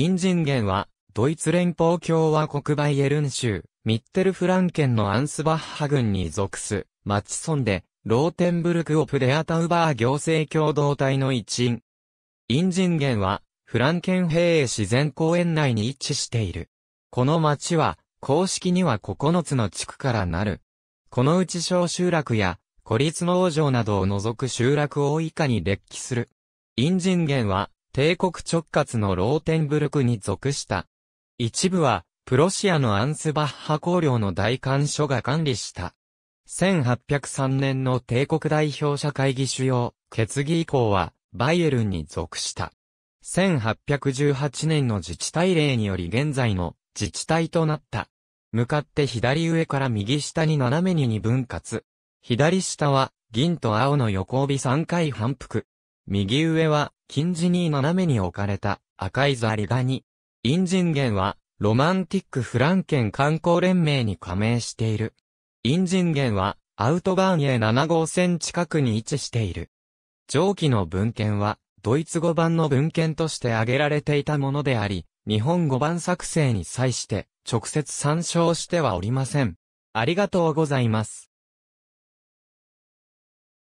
インジンゲンは、ドイツ連邦共和国バイエルン州、ミッテルフランケンのアンスバッハ郡に属す、マチソンで、ローテンブルクオプレアタウバー行政共同体の一員。インジンゲンは、フランケン平自然公園内に位置している。この町は、公式には9つの地区からなる。このうち小集落や、孤立農場などを除く集落を以下に列記する。インジンゲンは、帝国直轄のローテンブルクに属した。一部は、プロシアのアンスバッハ公領の大官所が管理した。1803年の帝国代表者会議主要決議以降は、バイエルンに属した。1818年の自治体令により現在の自治体となった。向かって左上から右下に斜めに二分割。左下は銀と青の横帯三回反復。右上は、金字に斜めに置かれた赤いザリガニ。インジンゲンは、ロマンティックフランケン観光連盟に加盟している。インジンゲンは、アウトバーンへ7号線近くに位置している。上記の文献は、ドイツ語版の文献として挙げられていたものであり、日本語版作成に際して、直接参照してはおりません。ありがとうございます。